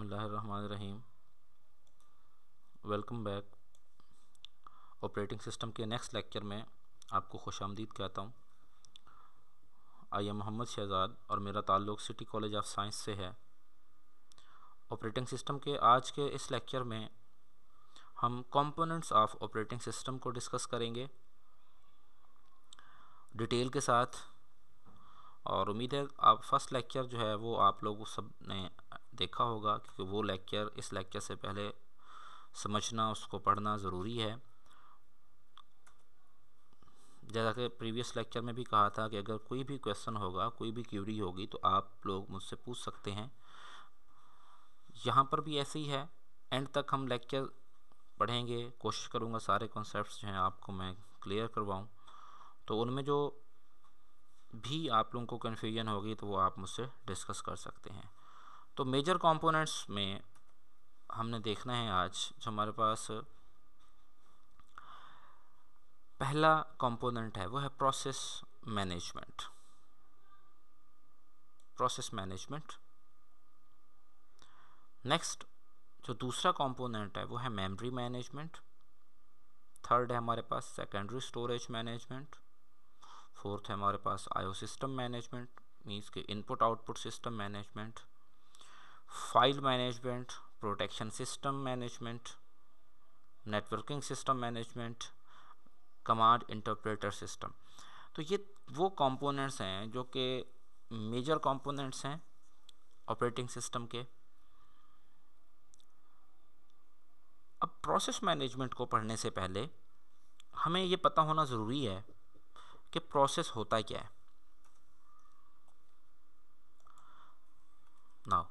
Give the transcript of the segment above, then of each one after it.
बसमीम welcome back operating system के next lecture में आपको खुश आमदीद कहता हूँ आई एम मोहम्मद शहजाद और मेरा ताल्लुक़ सिटी कॉलेज ऑफ साइंस से है ऑपरेटिंग सिस्टम के आज के इस लेक्चर में हम कंपोनेंट्स ऑफ ऑपरेटिंग सिस्टम को डिस्कस करेंगे डिटेल के साथ और उम्मीद है आप फर्स्ट लेक्चर जो है वो आप लोग सब ने देखा होगा क्योंकि वो लेक्चर इस लेक्चर से पहले समझना उसको पढ़ना ज़रूरी है जैसा कि प्रीवियस लेक्चर में भी कहा था कि अगर कोई भी क्वेश्चन होगा कोई भी क्यूरी होगी तो आप लोग मुझसे पूछ सकते हैं यहाँ पर भी ऐसे ही है एंड तक हम लेक्चर पढ़ेंगे कोशिश करूँगा सारे कॉन्सेप्ट जो हैं आपको मैं क्लियर करवाऊँ तो उनमें जो भी आप लोगों को कन्फ्यूजन होगी तो वो आप मुझसे डिस्कस कर सकते हैं तो मेजर कंपोनेंट्स में हमने देखना है आज जो हमारे पास पहला कंपोनेंट है वो है process management process management next जो दूसरा कंपोनेंट है वो है मेमोरी मैनेजमेंट थर्ड है हमारे पास सेकेंडरी स्टोरेज मैनेजमेंट फोर्थ है हमारे पास आईओ सिस्टम मैनेजमेंट मीन्स के input output system management file management protection system management networking system management command interpreter system तो ये वो कंपोनेंट्स हैं जो कि मेजर कंपोनेंट्स हैं ऑपरेटिंग सिस्टम के अब प्रोसेस मैनेजमेंट को पढ़ने से पहले हमें ये पता होना ज़रूरी है कि प्रोसेस होता क्या है नाउ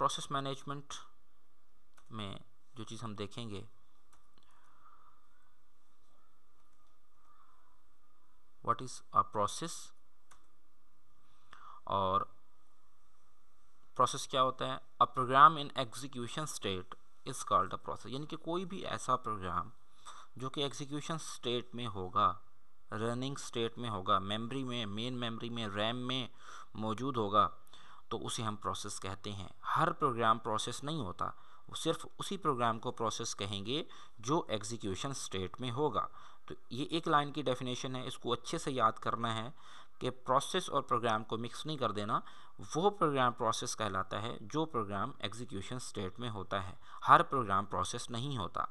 प्रोसेस मैनेजमेंट में जो चीज़ हम देखेंगे व्हाट इज़ अ प्रोसेस और प्रोसेस क्या होता है a program in execution state is called a process यानी कि कोई भी ऐसा प्रोग्राम जो कि एग्जीक्यूशन स्टेट में होगा रनिंग स्टेट में होगा मेमोरी में मेन मेमोरी में रैम में मौजूद होगा तो उसे हम प्रोसेस कहते हैं हर प्रोग्राम प्रोसेस नहीं होता सिर्फ उसी प्रोग्राम को प्रोसेस कहेंगे जो एग्जीक्यूशन स्टेट में होगा तो ये एक लाइन की डेफिनेशन है इसको अच्छे से याद करना है कि प्रोसेस और प्रोग्राम को मिक्स नहीं कर देना वो प्रोग्राम प्रोसेस कहलाता है जो प्रोग्राम एग्जीक्यूशन स्टेट में होता है हर प्रोग्राम प्रोसेस नहीं होता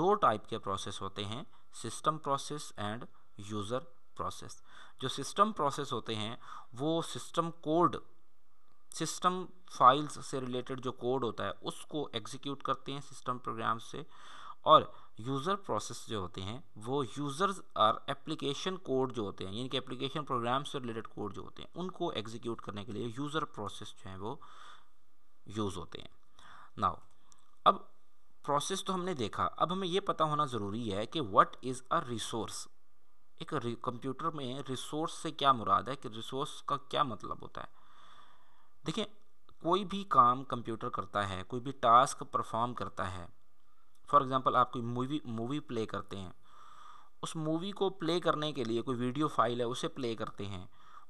दो टाइप के प्रोसेस होते हैं system process and user process जो सिस्टम प्रोसेस होते हैं वो सिस्टम कोड सिस्टम फाइल्स से रिलेटेड जो कोड होता है उसको एग्जीक्यूट करते हैं सिस्टम प्रोग्राम से और यूज़र प्रोसेस जो होते हैं वो यूज़र्स और एप्लीकेशन कोड जो होते हैं यानी कि एप्लीकेशन प्रोग्राम से रिलेटेड कोड जो होते हैं उनको एग्जीक्यूट करने के लिए यूज़र प्रोसेस जो हैं वो यूज़ होते हैं नाउ अब प्रोसेस तो हमने देखा अब हमें ये पता होना ज़रूरी है कि व्हाट इज़ अ रिसोर्स एक कंप्यूटर में रिसोर्स से क्या मुराद है कि रिसोर्स का क्या मतलब होता है देखिए कोई भी काम कंप्यूटर करता है कोई भी टास्क परफॉर्म करता है फॉर एग्ज़ाम्पल आप कोई मूवी मूवी प्ले करते हैं उस मूवी को प्ले करने के लिए कोई वीडियो फाइल है उसे प्ले करते हैं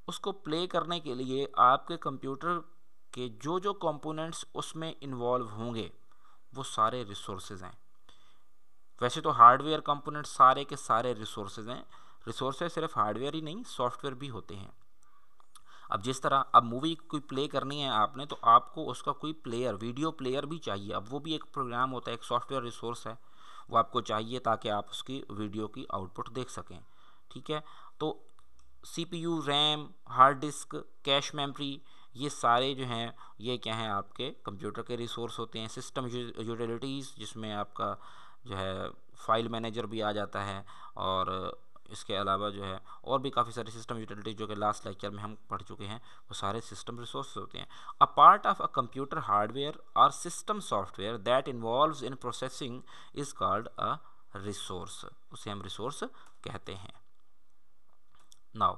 उसको प्ले करने के लिए आपके कंप्यूटर के जो जो कंपोनेंट्स उसमें इन्वॉल्व होंगे वो सारे रिसोर्सेज हैं वैसे तो हार्डवेयर कंपोनेंट्स सारे के सारे रिसोर्सेज हैं रिसोर्सेज सिर्फ हार्डवेयर ही नहीं सॉफ्टवेयर भी होते हैं अब जिस तरह अब मूवी कोई प्ले करनी है आपने तो आपको उसका कोई प्लेयर वीडियो प्लेयर भी चाहिए अब वो भी एक प्रोग्राम होता है एक सॉफ्टवेयर रिसोर्स है वो आपको चाहिए ताकि आप उसकी वीडियो की आउटपुट देख सकें ठीक है तो C P U RAM hard disk cache memory ये सारे जो हैं ये क्या हैं आपके कंप्यूटर के रिसोर्स होते हैं सिस्टम यूटिलिटीज़ जिसमें आपका जो है फाइल मैनेजर भी आ जाता है और इसके अलावा जो है और भी काफ़ी सारे सिस्टम यूटिलिटी जो कि लास्ट लेक्चर में हम पढ़ चुके हैं वो सारे सिस्टम रिसोर्स होते हैं a part of a computer hardware और system software that involve in processing is called a resource उसे हम रिसोर्स कहते हैं नाउ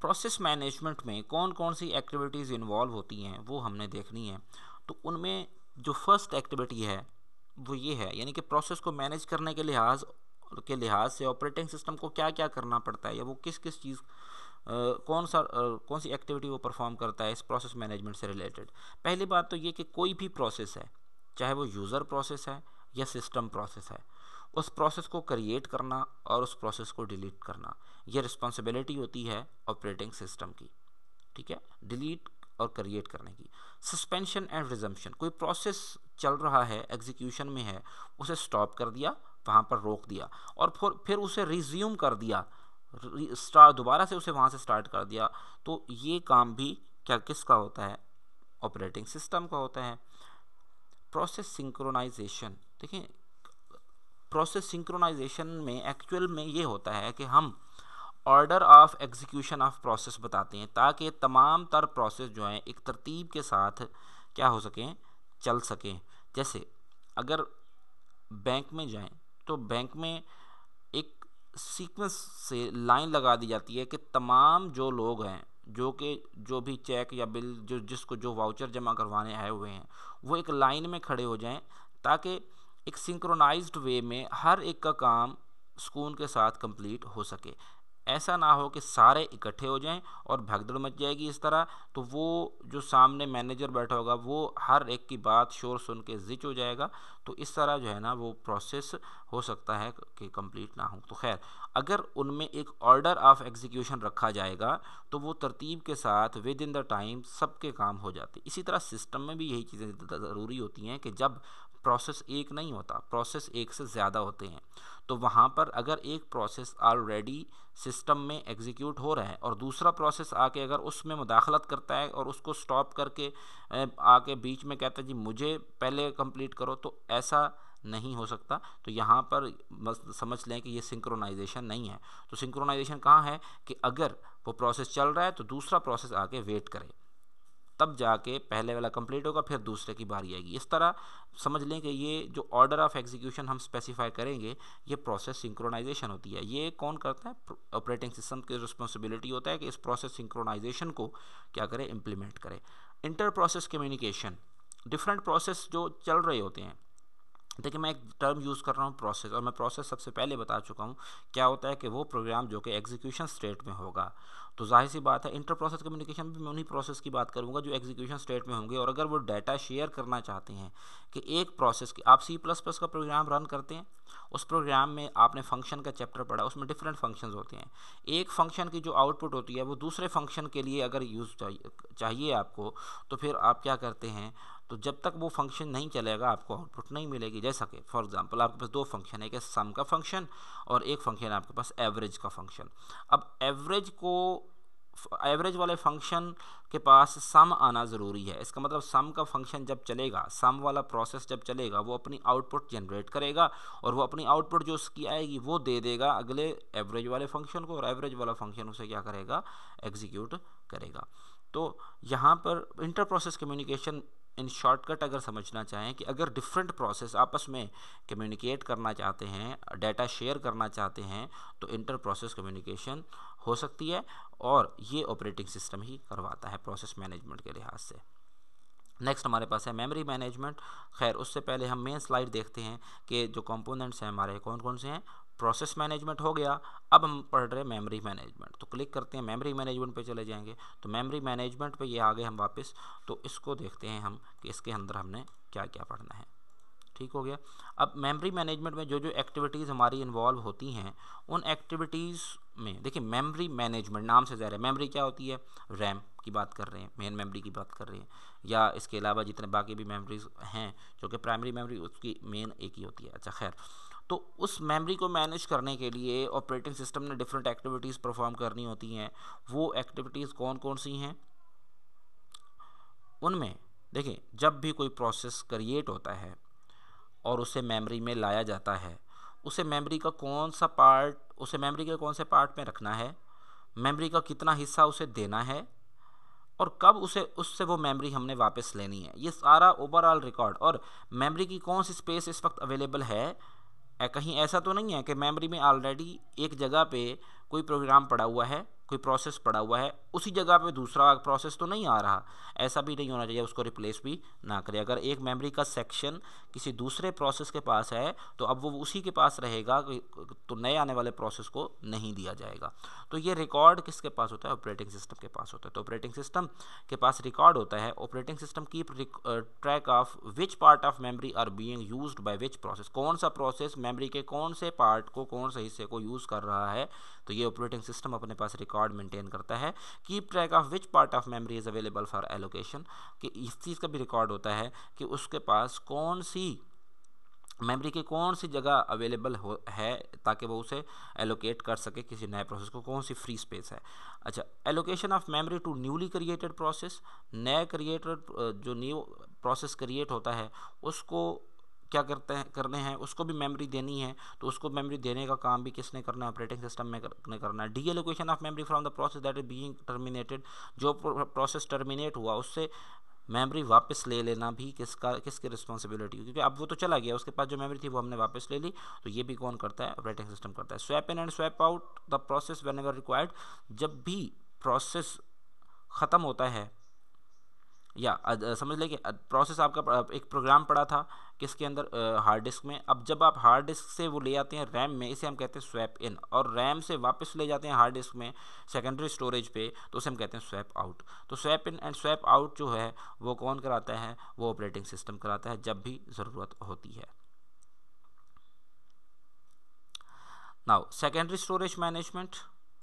प्रोसेस मैनेजमेंट में कौन कौन सी एक्टिविटीज़ इन्वॉल्व होती हैं वो हमने देखनी है तो उनमें जो फर्स्ट एक्टिविटी है वो ये है यानी कि प्रोसेस को मैनेज करने के लिहाज के लिहाज से ऑपरेटिंग सिस्टम को क्या क्या करना पड़ता है या वो किस किस चीज़ Uh, कौन सा uh, कौन सी एक्टिविटी वो परफॉर्म करता है इस प्रोसेस मैनेजमेंट से रिलेटेड पहली बात तो ये कि कोई भी प्रोसेस है चाहे वो यूज़र प्रोसेस है या सिस्टम प्रोसेस है उस प्रोसेस को क्रिएट करना और उस प्रोसेस को डिलीट करना ये रिस्पॉन्सिबिलिटी होती है ऑपरेटिंग सिस्टम की ठीक है डिलीट और क्रिएट करने की सस्पेंशन एंड रिजम्पशन कोई प्रोसेस चल रहा है एग्जीक्यूशन में है उसे स्टॉप कर दिया वहाँ पर रोक दिया और फिर फिर उसे रिज्यूम कर दिया स्टार्ट दोबारा से उसे वहाँ से स्टार्ट कर दिया तो ये काम भी क्या किसका होता है ऑपरेटिंग सिस्टम का होता है प्रोसेस सिंक्रोनाइजेशन देखिए प्रोसेस सिंक्रोनाइजेशन में एक्चुअल में ये होता है कि हम order of execution of process बताते हैं ताकि तमाम तर प्रोसेस जो हैं एक तरतीब के साथ क्या हो सकें चल सकें जैसे अगर बैंक में जाएं तो बैंक में एक सीक्वेंस से लाइन लगा दी जाती है कि तमाम जो लोग हैं जो कि जो भी चेक या बिल जो जिसको जो वाउचर जमा करवाने आए हुए हैं वो एक लाइन में खड़े हो जाएं ताकि एक सिंक्रोनाइज्ड वे में हर एक का काम सुकून के साथ कंप्लीट हो सके ऐसा ना हो कि सारे इकट्ठे हो जाएं और भगदड़ मच जाएगी इस तरह तो वो जो सामने मैनेजर बैठा होगा वो हर एक की बात शोर सुन के जिच हो जाएगा तो इस तरह जो है ना वो प्रोसेस हो सकता है कि कंप्लीट ना हो तो खैर अगर उनमें एक ऑर्डर ऑफ एग्जीक्यूशन रखा जाएगा तो वो तरतीब के साथ विद इन द टाइम सबके काम हो जाते इसी तरह सिस्टम में भी यही चीज़ें ज़रूरी होती हैं कि जब प्रोसेस एक नहीं होता प्रोसेस एक से ज़्यादा होते हैं तो वहाँ पर अगर एक प्रोसेस ऑलरेडी सिस्टम में एग्जीक्यूट हो रहा है और दूसरा प्रोसेस आके अगर उसमें मुदाखलत करता है और उसको स्टॉप करके आके बीच में कहता है जी मुझे पहले कंप्लीट करो तो ऐसा नहीं हो सकता तो यहाँ पर समझ लें कि ये सिंक्रोनाइजेशन नहीं है तो सिंक्रोनाइजेशन कहाँ है कि अगर वो प्रोसेस चल रहा है तो दूसरा प्रोसेस आके वेट करे तब जाके पहले वाला कंप्लीट होगा फिर दूसरे की बारी आएगी इस तरह समझ लें कि ये जो ऑर्डर ऑफ एग्जीक्यूशन हम स्पेसिफाई करेंगे ये प्रोसेस सिंक्रोनाइजेशन होती है ये कौन करता है ऑपरेटिंग सिस्टम की रिस्पॉन्सिबिलिटी होता है कि इस प्रोसेस सिंक्रोनाइजेशन को क्या करें इम्प्लीमेंट करें inter process communication different process जो चल रहे होते हैं देखिए मैं एक टर्म यूज़ कर रहा हूँ प्रोसेस और मैं प्रोसेस सबसे पहले बता चुका हूँ क्या होता है कि वो प्रोग्राम जो कि एग्जीक्यूशन स्टेट में होगा तो जाहिर सी बात है इंटर प्रोसेस कम्युनिकेशन भी मैं उन्हीं प्रोसेस की बात करूँगा जो एग्जीक्यूशन स्टेट में होंगे और अगर वो डाटा शेयर करना चाहते हैं कि एक प्रोसेस की आप सी प्लस प्लस का प्रोग्राम रन करते हैं उस प्रोग्राम में आपने फंक्शन का चैप्टर पढ़ा उसमें डिफरेंट फंक्शन होते हैं एक फंक्शन की जो आउटपुट होती है वो दूसरे फंक्शन के लिए अगर यूज़ चाहिए आपको तो फिर आप क्या करते हैं तो जब तक वो फंक्शन नहीं चलेगा आपको आउटपुट नहीं मिलेगी जैसा कि फॉर एग्जांपल आपके पास दो फंक्शन है एक सम का फंक्शन और एक फंक्शन है आपके पास एवरेज का फंक्शन अब एवरेज को एवरेज वाले फंक्शन के पास सम आना ज़रूरी है इसका मतलब सम का फंक्शन जब चलेगा सम वाला प्रोसेस जब चलेगा वो अपनी आउटपुट जनरेट करेगा और वो अपनी आउटपुट जो उसकी आएगी वो दे देगा अगले एवरेज वाले फंक्शन को और एवरेज वाला फंक्शन उसे क्या करेगा एग्जीक्यूट करेगा तो यहाँ पर inter process communication in shortcut अगर समझना चाहें कि अगर डिफरेंट प्रोसेस आपस में कम्युनिकेट करना चाहते हैं डाटा शेयर करना चाहते हैं तो इंटर प्रोसेस कम्युनिकेशन हो सकती है और ये ऑपरेटिंग सिस्टम ही करवाता है प्रोसेस मैनेजमेंट के लिहाज से नेक्स्ट हमारे पास है मेमोरी मैनेजमेंट खैर उससे पहले हम मेन स्लाइड देखते हैं कि जो कंपोनेंट्स हैं हमारे कौन कौन से हैं प्रोसेस मैनेजमेंट हो गया अब हम पढ़ रहे हैं मेमोरी मैनेजमेंट तो क्लिक करते हैं मेमोरी मैनेजमेंट पे चले जाएंगे तो मेमोरी मैनेजमेंट पे ये आ गए हम वापस तो इसको देखते हैं हम कि इसके अंदर हमने क्या क्या पढ़ना है ठीक हो गया अब मेमोरी मैनेजमेंट में जो जो एक्टिविटीज़ हमारी इन्वॉल्व होती हैं उन एक्टिविटीज़ में देखिए मेमोरी मैनेजमेंट नाम से ज़्यादा मेमोरी क्या होती है रैम की बात कर रहे हैं मेन मेमोरी की बात कर रहे हैं या इसके अलावा जितने बाकी भी मेमोरीज हैं जो कि प्राइमरी मेमोरी उसकी मेन एक ही होती है अच्छा खैर तो उस मेमोरी को मैनेज करने के लिए ऑपरेटिंग सिस्टम ने डिफरेंट एक्टिविटीज़ परफॉर्म करनी होती हैं वो एक्टिविटीज़ कौन कौन सी हैं उनमें देखें जब भी कोई प्रोसेस क्रिएट होता है और उसे मेमोरी में लाया जाता है उसे मेमोरी का कौन सा पार्ट उसे मेमोरी के कौन से पार्ट में रखना है मेमोरी का कितना हिस्सा उसे देना है और कब उसे उससे वो मेमोरी हमने वापस लेनी है ये सारा ओवरऑल रिकॉर्ड और मेमोरी की कौन सी स्पेस इस वक्त अवेलेबल है कहीं ऐसा तो नहीं है कि मेमोरी में ऑलरेडी एक जगह पे कोई प्रोग्राम पड़ा हुआ है कोई प्रोसेस पड़ा हुआ है उसी जगह पे दूसरा प्रोसेस तो नहीं आ रहा ऐसा भी नहीं होना चाहिए उसको रिप्लेस भी ना करें अगर एक मेमोरी का सेक्शन किसी दूसरे प्रोसेस के पास है तो अब वो उसी के पास रहेगा तो नए आने वाले प्रोसेस को नहीं दिया जाएगा तो ये रिकॉर्ड किसके पास होता है ऑपरेटिंग सिस्टम के पास होता है तो ऑपरेटिंग सिस्टम के पास रिकॉर्ड होता है ऑपरेटिंग सिस्टम की track of which part of memory are being use by which process कौन सा प्रोसेस मेमरी के कौन से पार्ट को कौन से हिस्से को यूज़ कर रहा है तो ये ऑपरेटिंग सिस्टम अपने पास रिकॉर्ड रिकॉर्ड मेंटेन करता है keep track of which part of memory is available for allocation कि इस चीज़ का भी रिकॉर्ड होता है कि उसके पास कौन सी मेमोरी की कौन सी जगह अवेलेबल हो है ताकि वो उसे एलोकेट कर सके किसी नए प्रोसेस को कौन सी फ्री स्पेस है अच्छा allocation of memory to newly created process नए क्रिएटेड जो न्यू प्रोसेस क्रिएट होता है उसको क्या करते हैं करने हैं उसको भी मेमोरी देनी है तो उसको मेमोरी देने का काम भी किसने करना है ऑपरेटिंग सिस्टम में करने करना है deallocation of memory from the process that is being terminated जो प्रोसेस टर्मिनेट हुआ उससे मेमोरी वापस ले लेना भी किसका किसकी रिस्पॉन्सिबिलिटी क्योंकि अब वो तो चला गया उसके पास जो मेमोरी थी वो हमने वापस ले ली तो ये भी कौन करता है ऑपरेटिंग सिस्टम करता है swap in and swap out the process whenever required जब भी प्रोसेस ख़त्म होता है या समझ लें कि प्रोसेस आपका एक प्रोग्राम पड़ा था किसके अंदर हार्ड डिस्क में अब जब आप हार्ड डिस्क से वो ले आते हैं रैम में इसे हम कहते हैं स्वैप इन और रैम से वापस ले जाते हैं हार्ड डिस्क में सेकेंडरी स्टोरेज पे तो उसे हम कहते हैं स्वैप आउट तो swap in and swap out जो है वो कौन कराता है वो ऑपरेटिंग सिस्टम कराता है जब भी ज़रूरत होती है now secondary storage management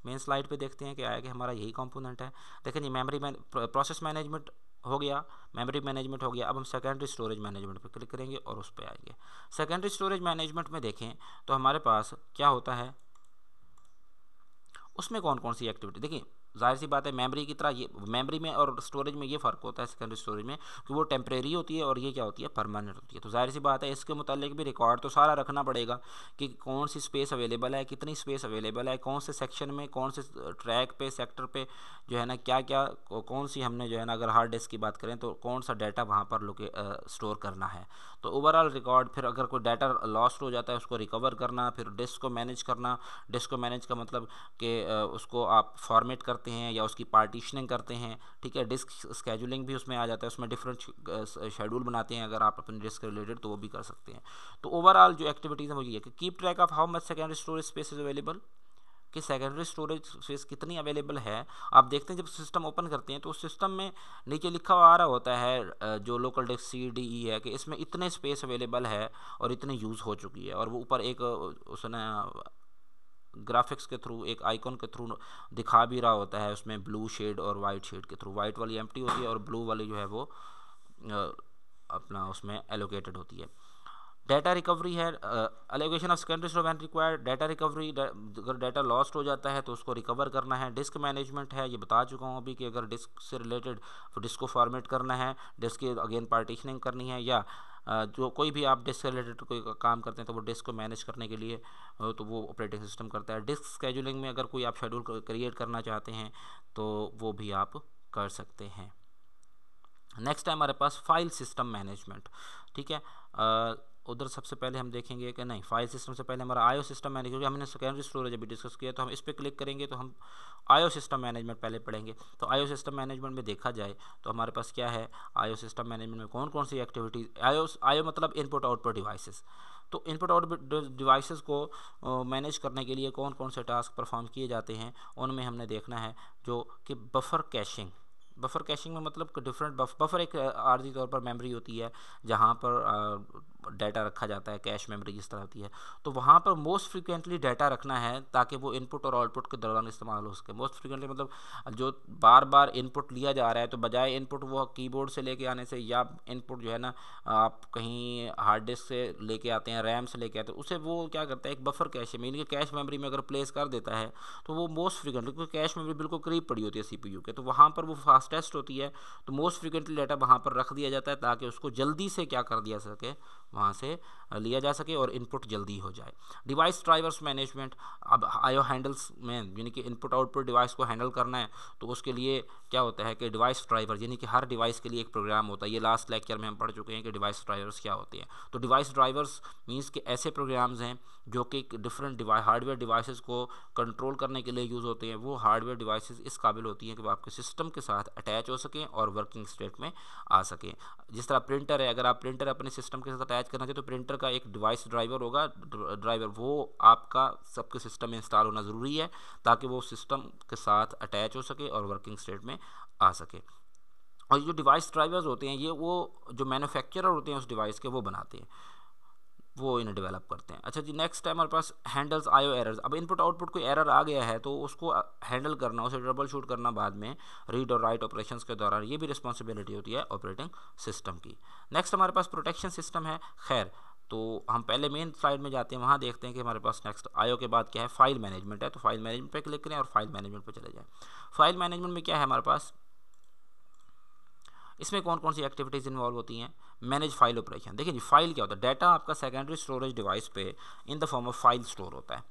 main slide पे देखते हैं कि आया कि हमारा यही कंपोनेंट है देखें जी मेमोरी मैन प्रोसेस मैनेजमेंट हो गया मेमोरी मैनेजमेंट हो गया अब हम सेकेंडरी स्टोरेज मैनेजमेंट पर क्लिक करेंगे और उस पर आएंगे सेकेंडरी स्टोरेज मैनेजमेंट में देखें तो हमारे पास क्या होता है उसमें कौन कौन सी एक्टिविटी देखिए जाहिर सी बात है मेमोरी की तरह ये मेमोरी में और स्टोरेज में ये फ़र्क होता है सेकेंडरी स्टोरेज में कि वो टेम्प्रेरी होती है और ये क्या होती है परमानेंट होती है तो जाहिर सी बात है इसके मतलब भी रिकॉर्ड तो सारा रखना पड़ेगा कि कौन सी स्पेस अवेलेबल है कितनी स्पेस अवेलेबल है कौन से सेक्शन में कौन से ट्रैक पे सेक्टर पे जो है ना क्या क्या कौन सी हमने जो है ना अगर हार्ड डिस्क की बात करें तो कौन सा डाटा वहाँ पर लोके स्टोर करना है तो ओवरऑल रिकॉर्ड फिर अगर कोई डाटा लॉस्ट हो जाता है उसको रिकवर करना फिर डिस्क को मैनेज करना डिस्क को मैनेज का मतलब कि उसको आप फॉर्मेट कर करते हैं या उसकी पार्टीशनिंग करते हैं ठीक है डिस्क स्केजुलिंग भी उसमें आ जाता है उसमें डिफरेंट शेड्यूल बनाते हैं अगर आप अपने डिस्क रिलेटेड तो वो भी कर सकते हैं तो ओवरऑल जो एक्टिविटीज़ है वो ये है कि keep track of how much secondary storage space is available कि सेकेंडरी स्टोरेज स्पेस कितनी अवेलेबल है आप देखते हैं जब सिस्टम ओपन करते हैं तो उस सिस्टम में नीचे लिखा हुआ आ रहा होता है जो local disk C D E है कि इसमें इतने स्पेस अवेलेबल है और इतने यूज़ हो चुकी है और वो ऊपर एक उसने ग्राफिक्स के थ्रू एक आइकॉन के थ्रू दिखा भी रहा होता है उसमें ब्लू शेड और वाइट शेड के थ्रू वाइट वाली एम्प्टी होती है और ब्लू वाली जो है वो अपना उसमें एलोकेटेड होती है डाटा रिकवरी है allocation of secondary store and required data recovery अगर डाटा लॉस्ट हो जाता है तो उसको रिकवर करना है डिस्क मैनेजमेंट है ये बता चुका हूँ अभी कि अगर डिस्क से रिलेटेड डिस्क को फॉर्मेट करना है डिस्क की अगेन पार्टीशनिंग करनी है या जो कोई भी आप डिस्क से रिलेटेड कोई काम करते हैं तो वो डिस्क को मैनेज करने के लिए तो वो ऑपरेटिंग सिस्टम करता है डिस्क स्केजुलिंग में अगर कोई आप शेड्यूल क्रिएट करना चाहते हैं तो वो भी आप कर सकते हैं नेक्स्ट है हमारे पास फाइल सिस्टम मैनेजमेंट ठीक है उधर सबसे पहले हम देखेंगे कि नहीं फाइल सिस्टम से पहले हमारा आयो सिस्टम मैनेज क्योंकि हमने सेकेंडरी स्टोरेज अभी डिस्कस किया तो हम इस पर क्लिक करेंगे तो हम आयो सिस्टम मैनेजमेंट पहले पढ़ेंगे तो आयो सिस्टम मैनेजमेंट में देखा जाए तो हमारे पास क्या है आयो सिस्टम मैनेजमेंट में कौन कौन सी एक्टिविटीज़ आयो आयो मतलब इनपुट आउटपुट डिवाइसेस तो इनपुट आउटपुट डिवाइसेस को मैनेज करने के लिए कौन कौन से टास्क परफॉर्म किए जाते हैं उनमें हमने देखना है जो कि बफर कैशिंग बफर कैशिंग में मतलब डिफरेंट बफ बफर एक आर्जी तौर पर मेमोरी होती है जहाँ पर डाटा रखा जाता है कैश मेमोरी जिस तरह होती है तो वहाँ पर मोस्ट फ्रिक्वेंटली डाटा रखना है ताकि वो इनपुट और आउटपुट के दौरान इस्तेमाल हो सके मोस्ट फ्रिक्वेंटली मतलब जो बार बार इनपुट लिया जा रहा है तो बजाय इनपुट वो कीबोर्ड से लेके आने से या इनपुट जो है ना आप कहीं हार्ड डिस्क से लेके आते हैं रैम से लेके आते हैं तो उसे वो क्या करता है एक बफर कैश में इनके कैश मेमोरी में अगर प्लेस कर देता है तो वो मोस्ट फ्रिक्वेंटली क्योंकि कैश मेमोरी बिल्कुल करीब पड़ी होती है सी पी यू के तो वहाँ पर वो फास्टेस्ट होती है तो मोस्ट फ्रिक्वेंटली डाटा वहाँ पर रख दिया जाता है ताकि उसको जल्दी से क्या कर दिया सके वहाँ से लिया जा सके और इनपुट जल्दी हो जाए डिवाइस ड्राइवर्स मैनेजमेंट अब आयो हैंडल्स में यानी कि इनपुट आउटपुट डिवाइस को हैंडल करना है तो उसके लिए क्या होता है कि डिवाइस ड्राइवर यानी कि हर डिवाइस के लिए एक प्रोग्राम होता है ये लास्ट लेक्चर में हम पढ़ चुके हैं कि डिवाइस ड्राइवर्स क्या होते हैं तो डिवाइस ड्राइवर्स मीन्स के ऐसे प्रोग्राम्स हैं जो कि डिफरेंट डिवाइस हार्डवेयर डिवाइसेस को कंट्रोल करने के लिए यूज़ होते हैं वो हार्डवेयर डिवाइसेस इस काबिल होती हैं कि वो आपके सिस्टम के साथ अटैच हो सकें और वर्किंग स्टेट में आ सकें जिस तरह प्रिंटर है अगर आप प्रिंटर अपने सिस्टम के साथ अटैच अटैच करना चाहिए तो प्रिंटर का एक डिवाइस ड्राइवर होगा ड्राइवर वो आपका सबके सिस्टम में इंस्टॉल होना ज़रूरी है ताकि वो सिस्टम के साथ अटैच हो सके और वर्किंग स्टेट में आ सके और जो डिवाइस ड्राइवर्स होते हैं ये वो जो मैन्युफैक्चरर होते हैं उस डिवाइस के वो बनाते हैं वो इन्हें डेवलप करते हैं अच्छा जी नेक्स्ट है हमारे पास हैंडल्स आयो एरर्स अब इनपुट आउटपुट कोई एरर आ गया है तो उसको हैंडल करना उसे ट्रबल शूट करना बाद में रीड और राइट ऑपरेशंस के दौरान ये भी रिस्पॉन्सिबिलिटी होती है ऑपरेटिंग सिस्टम की नेक्स्ट हमारे पास प्रोटेक्शन सिस्टम है खैर तो हम पहले मेन स्लाइड में जाते हैं वहाँ देखते हैं कि हमारे पास नेक्स्ट आयो के बाद क्या है फाइल मैनेजमेंट है तो फाइल मैनेजमेंट पर क्लिक करें और फाइल मैनेजमेंट पर चले जाएँ फाइल मैनेजमेंट में क्या है हमारे पास इसमें कौन कौन सी एक्टिविटीज़ इन्वॉल्व होती हैं मैनेज फाइल ऑपरेशन देखिए जी फाइल क्या होता है डाटा आपका सेकेंडरी स्टोरेज डिवाइस पे in the form of file store होता है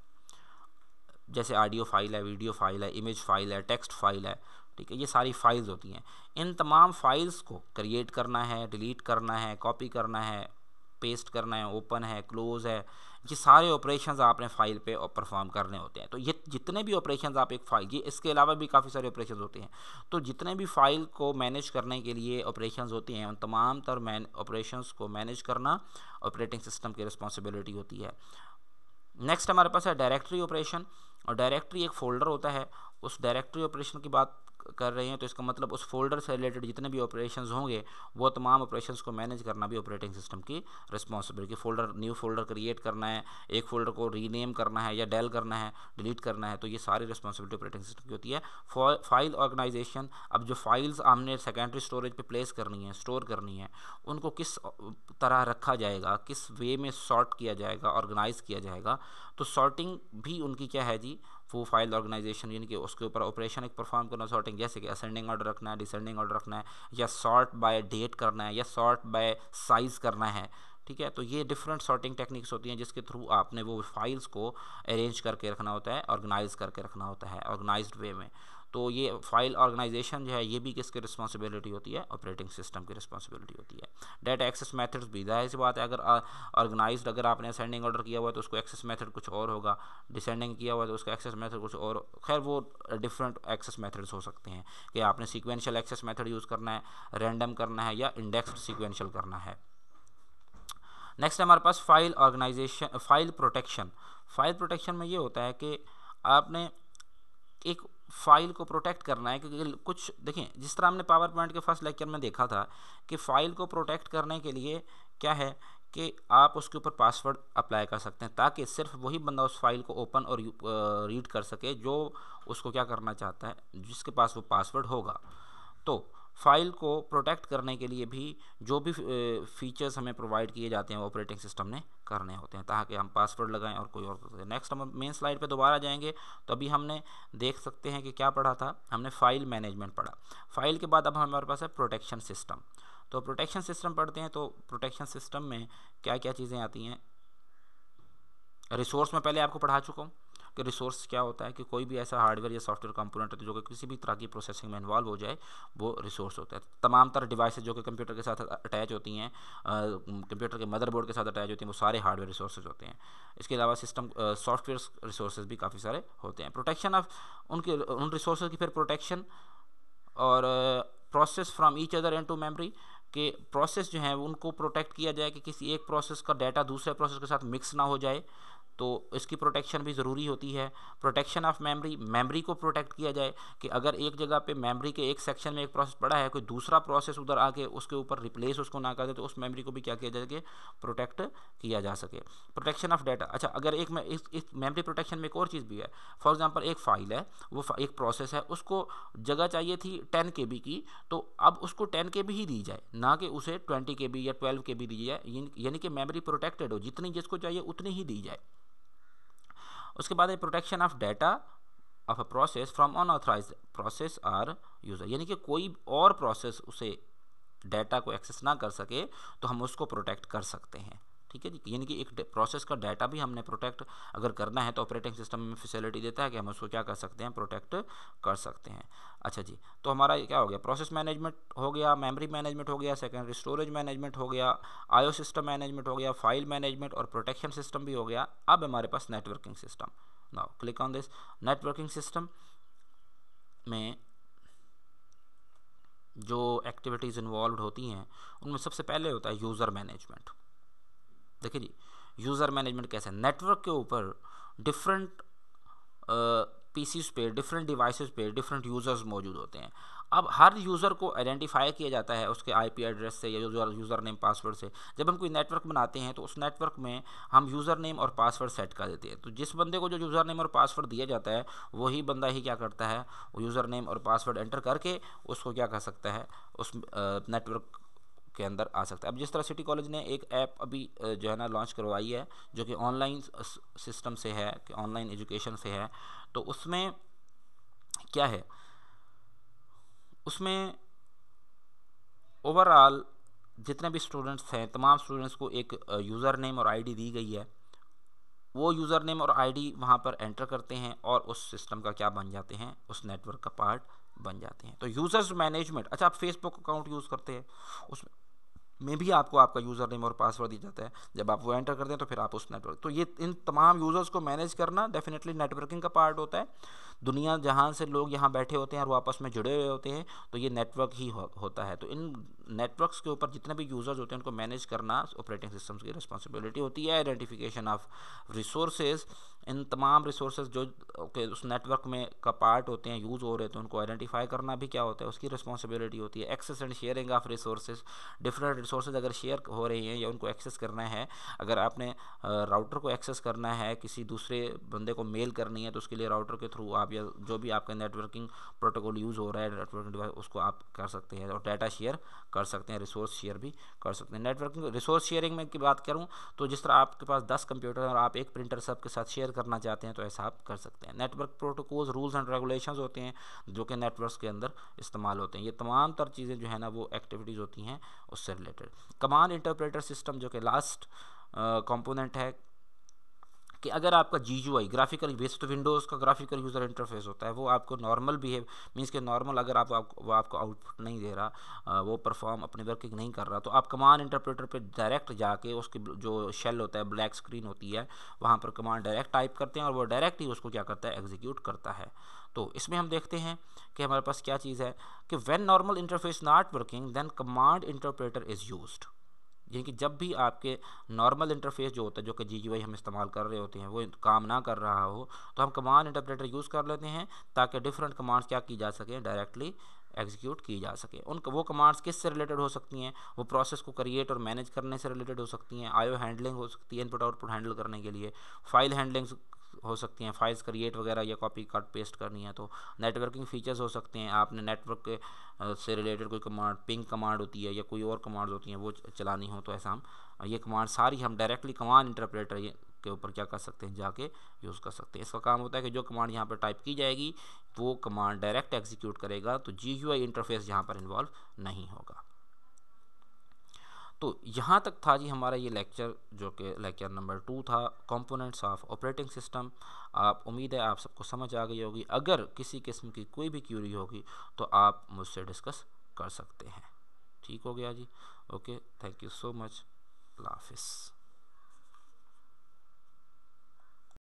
जैसे ऑडियो फाइल है वीडियो फाइल है इमेज फाइल है टेक्स्ट फाइल है ठीक है ये सारी फाइल्स होती हैं इन तमाम फाइल्स को क्रिएट करना है डिलीट करना है कॉपी करना है पेस्ट करना है ओपन है क्लोज है ये सारे ऑपरेशन आपने फाइल पे परफॉर्म करने होते हैं तो ये जितने भी ऑपरेशन आप एक फाइल ये इसके अलावा भी काफ़ी सारे ऑपरेशन होते हैं तो जितने भी फाइल को मैनेज करने के लिए ऑपरेशन होते हैं उन तमाम तर मैन ऑपरेशन को मैनेज करना ऑपरेटिंग सिस्टम की रिस्पॉन्सिबिलिटी होती है नेक्स्ट हमारे पास है डायरेक्टरी ऑपरेशन और डायरेक्टरी एक फ़ोल्डर होता है उस डायरेक्टरी ऑपरेशन की बात कर रहे हैं तो इसका मतलब उस फोल्डर से रिलेटेड जितने भी ऑपरेशन होंगे वो तमाम ऑपरेशन को मैनेज करना भी ऑपरेटिंग सिस्टम की responsibility folder new folder create करना है एक फोल्डर को रीनेम करना है या डेल करना है डिलीट करना है तो ये सारी रिस्पॉन्सिबिलिटी ऑपरेटिंग सिस्टम की होती है फाइल ऑर्गेनाइजेशन अब जो फाइल्स हमने सेकेंडरी स्टोरेज पर प्लेस करनी है स्टोर करनी है उनको किस तरह रखा जाएगा किस वे में सॉर्ट किया जाएगा ऑर्गेनाइज किया जाएगा तो सॉर्टिंग भी उनकी क्या है जी फू फाइल ऑर्गेनाइजेशन यानी कि उसके ऊपर ऑपरेशन एक परफॉर्म करना सॉर्टिंग जैसे कि असेंडिंग ऑर्डर रखना है डिसेंडिंग ऑर्डर रखना है या सॉर्ट बाय डेट करना है या सॉर्ट बाय साइज़ करना है ठीक है तो ये डिफरेंट सॉर्टिंग टेक्निक्स होती हैं जिसके थ्रू आपने वो फाइल्स को अरेंज करके रखना होता है ऑर्गेनाइज करके रखना होता है ऑर्गेनाइज्ड वे में तो ये फाइल ऑर्गेनाइजेशन जो है ये भी किसकी रिस्पॉन्सिबिलिटी होती है ऑपरेटिंग सिस्टम की रिस्पॉन्सिबिलिटी होती है डेटा एक्सेस मैथड्स भी जाहिर सी बात है अगर ऑर्गेनाइज अगर आपने असेंडिंग ऑर्डर किया हुआ है तो उसको एक्सेस मैथड कुछ और होगा डिसेंडिंग किया हुआ है तो उसका एक्सेस मैथड कुछ और खैर वो डिफरेंट एक्सेस मैथड्स हो सकते हैं कि आपने सिक्वेंशियल एक्सेस मैथड यूज़ करना है रैंडम करना है या इंडेक्स सिक्वेंशियल करना है नेक्स्ट हमारे पास file organisation file protection file protection में ये होता है कि आपने एक फाइल को प्रोटेक्ट करना है क्योंकि कुछ देखिए जिस तरह हमने पावर पॉइंट के फर्स्ट लेक्चर में देखा था कि फाइल को प्रोटेक्ट करने के लिए क्या है कि आप उसके ऊपर पासवर्ड अप्लाई कर सकते हैं ताकि सिर्फ वही बंदा उस फाइल को ओपन और रीड कर सके जो उसको क्या करना चाहता है जिसके पास वो पासवर्ड होगा तो फाइल को प्रोटेक्ट करने के लिए भी जो भी फीचर्स हमें प्रोवाइड किए जाते हैं ऑपरेटिंग सिस्टम ने करने होते हैं ताकि हम पासवर्ड लगाएं और कोई और नेक्स्ट हम मेन स्लाइड पे दोबारा जाएंगे तो अभी हमने देख सकते हैं कि क्या पढ़ा था हमने फाइल मैनेजमेंट पढ़ा फाइल के बाद अब हमारे पास है प्रोटेक्शन सिस्टम तो प्रोटेक्शन सिस्टम पढ़ते हैं तो प्रोटेक्शन सिस्टम में क्या क्या चीज़ें आती हैं रिसोर्स में पहले आपको पढ़ा चुका हूँ कि रिसोर्स क्या होता है कि कोई भी ऐसा हार्डवेयर या सॉफ्टवेयर कंपोनेंट है जो कि किसी भी तरह की प्रोसेसिंग में इन्वॉल्व हो जाए वो रिसोर्स होता है तमाम तरह डिवाइसेज जो कि कंप्यूटर के साथ अटैच होती हैं कंप्यूटर के मदरबोर्ड के साथ अटैच होती हैं वो सारे हार्डवेयर रिसोर्सेज होते हैं इसके अलावा सिस्टम सॉफ्टवेयर रिसोर्सेज भी काफ़ी सारे होते हैं प्रोटेक्शन ऑफ उनके उन रिसोर्स की फिर प्रोटेक्शन और process from each other and to memory के प्रोसेस जो है उनको प्रोटेक्ट किया जाए कि किसी एक प्रोसेस का डाटा दूसरे प्रोसेस के साथ मिक्स ना हो जाए तो इसकी प्रोटेक्शन भी ज़रूरी होती है प्रोटेक्शन ऑफ मेमरी मेमरी को प्रोटेक्ट किया जाए कि अगर एक जगह पे मेमरी के एक सेक्शन में एक प्रोसेस पड़ा है कोई दूसरा प्रोसेस उधर आके उसके ऊपर रिप्लेस उसको ना कर दे तो उस मेमरी को भी क्या किया जाए कि प्रोटेक्ट किया जा सके प्रोटेक्शन ऑफ डाटा अच्छा अगर एक में इस, इस मेमरी प्रोटेक्शन में एक और चीज़ भी है फॉर एग्ज़ाम्पल एक फ़ाइल है वो एक प्रोसेस है उसको जगह चाहिए थी टेन के की तो अब उसको टेन के ही दी जाए ना कि उसे ट्वेंटी के या ट्वेल्व के दी जाए यानी कि मेमरी प्रोटेक्टेड हो जितनी जिसको चाहिए उतनी ही दी जाए उसके बाद protection of data of a process from unauthorised process or user यानी कि कोई और प्रोसेस उसे डाटा को एक्सेस ना कर सके तो हम उसको प्रोटेक्ट कर सकते हैं ठीक है जी यानी कि एक प्रोसेस का डाटा भी हमने प्रोटेक्ट अगर करना है तो ऑपरेटिंग सिस्टम में फैसिलिटी देता है कि हम उसको क्या कर सकते हैं प्रोटेक्ट कर सकते हैं अच्छा जी तो हमारा क्या हो गया प्रोसेस मैनेजमेंट हो गया मेमोरी मैनेजमेंट हो गया सेकेंडरी स्टोरेज मैनेजमेंट हो गया आयो सिस्टम मैनेजमेंट हो गया फाइल मैनेजमेंट और प्रोटेक्शन सिस्टम भी हो गया अब हमारे पास networking system now click on this networking system में जो एक्टिविटीज़ इन्वॉल्व होती हैं उनमें सबसे पहले होता है यूज़र मैनेजमेंट देखिए जी यूज़र मैनेजमेंट कैसे नेटवर्क के ऊपर डिफरेंट पी पे डिफरेंट डिवाइसेस पे डिफरेंट यूज़र्स मौजूद होते हैं अब हर यूज़र को आइडेंटिफाई किया जाता है उसके आईपी एड्रेस से या यूज़र यूज़र नेम पासवर्ड से जब हम कोई नेटवर्क बनाते हैं तो उस नेटवर्क में हम यूज़र नेम और पासवर्ड सेट कर देते हैं तो जिस बंदे को जो यूज़र नेम और पासवर्ड दिया जाता है वही बंदा ही क्या करता है वो यूज़र नेम और पासवर्ड एंटर करके उसको क्या कर सकता है उस नेटवर्क के अंदर आ सकता है अब जिस तरह सिटी कॉलेज ने एक ऐप अभी जो है ना लॉन्च करवाई है जो कि ऑनलाइन सिस्टम से है कि ऑनलाइन एजुकेशन से है तो उसमें क्या है उसमें ओवरऑल जितने भी स्टूडेंट्स हैं तमाम स्टूडेंट्स को एक यूज़र नेम और आईडी दी गई है वो यूज़र नेम और आईडी वहाँ पर एंटर करते हैं और उस सिस्टम का क्या बन जाते हैं उस नेटवर्क का पार्ट बन जाते हैं तो यूज़र्स मैनेजमेंट अच्छा आप फेसबुक अकाउंट यूज़ करते हैं उसमें में भी आपको आपका यूज़र नेम और पासवर्ड दिया जाता है जब आप वो एंटर करते हैं तो फिर आप उस नेटवर्क तो ये इन तमाम यूज़र्स को मैनेज करना डेफिनेटली नेटवर्किंग का पार्ट होता है दुनिया जहाँ से लोग यहाँ बैठे होते हैं और वो आपस में जुड़े हुए होते हैं तो ये नेटवर्क ही हो, होता है तो इन नेटवर्क्स के ऊपर जितने भी यूज़र्स होते हैं उनको मैनेज करना ऑपरेटिंग सिस्टम्स की रिस्पॉन्सिबिलिटी होती है आइडेंटिफिकेशन ऑफ रिसोर्सेज इन तमाम रिसोर्सेज जो के उस नेटवर्क में का पार्ट होते हैं यूज़ हो रहे तो उनको आइडेंटिफाई करना भी क्या होता है उसकी रिस्पॉन्सिबिलिटी होती है access and sharing of resources different resources अगर शेयर हो रही हैं या उनको एक्सेस करना है अगर आपने राउटर को एक्सेस करना है किसी दूसरे बंदे को मेल करनी है तो उसके लिए राउटर के थ्रू आप या जो भी आपका नेटवर्किंग प्रोटोकॉल यूज़ हो रहा है नेटवर्किंग उसको आप कर सकते हैं और डाटा शेयर कर सकते हैं रिसोर्स शेयर भी कर सकते हैं नेटवर्किंग रिसोर्स शेयरिंग में की बात करूँ तो जिस तरह आपके पास दस कंप्यूटर हैं और आप एक प्रिंटर सबके साथ शेयर करना चाहते हैं तो ऐसा आप कर सकते हैं network protocols rules and regulation होते हैं जो कि नेटवर्क के अंदर इस्तेमाल होते हैं ये तमाम तर चीज़ें जो है ना वो एक्टिविटीज़ होती हैं उससे रिलेटेड कमांड इंटरप्रेटर सिस्टम जो कि लास्ट कंपोनेंट है कि अगर आपका G U I graphical based Windows का ग्राफिकल यूज़र इंटरफेस होता है वो आपको नॉर्मल बिहेव मीन्स के नॉर्मल अगर आप, आप वो आपको आउटपुट नहीं दे रहा वो परफॉर्म अपनी वर्किंग नहीं कर रहा तो आप कमांड इंटरप्रेटर पे डायरेक्ट जाके उसके जो शेल होता है ब्लैक स्क्रीन होती है वहाँ पर कमांड डायरेक्ट टाइप करते हैं और वो डायरेक्ट ही उसको क्या करता है एग्जीक्यूट करता है तो इसमें हम देखते हैं कि हमारे पास क्या चीज़ है कि when normal interface not working then command interpreter is use यानी कि जब भी आपके नॉर्मल इंटरफेस जो होता है जो कि जी हम इस्तेमाल कर रहे होते हैं वो काम ना कर रहा हो तो हम कमांड इंटरप्रेटर यूज़ कर लेते हैं ताकि डिफरेंट कमांड्स क्या की जा सकें डायरेक्टली एग्जीक्यूट की जा सके उन वो कमांड्स किस से रिलेटेड हो सकती हैं वो प्रोसेस को क्रिएट और मैनेज करने से रिलेटेड हो सकती हैं आयो हैंडलिंग हो सकती है इनपुट आउटपुट हैंडल करने के लिए फाइल हैंडलिंग हो सकती हैं फाइल्स क्रिएट वगैरह या कॉपी कट पेस्ट करनी है तो नेटवर्किंग फ़ीचर्स हो सकते हैं आपने नेटवर्क के से रिलेटेड कोई कमांड पिंग कमांड होती है या कोई और कमांड होती हैं वो चलानी हो तो ऐसा हम ये कमांड सारी हम डायरेक्टली कमांड इंटरप्रेटर के ऊपर क्या कर सकते हैं जाके यूज़ कर सकते हैं इसका काम होता है कि जो कमांड यहाँ पर टाइप की जाएगी वो कमांड डायरेक्ट एग्जीक्यूट करेगा तो जी यू आई इंटरफेस यहाँ पर इन्वॉल्व नहीं होगा तो यहाँ तक था जी हमारा ये लेक्चर जो कि लेक्चर नंबर टू था कंपोनेंट्स ऑफ ऑपरेटिंग सिस्टम आप उम्मीद है आप सबको समझ आ गई होगी अगर किसी किस्म की कोई भी क्यूरी होगी तो आप मुझसे डिस्कस कर सकते हैं ठीक हो गया जी okay thank you so much हाफिज़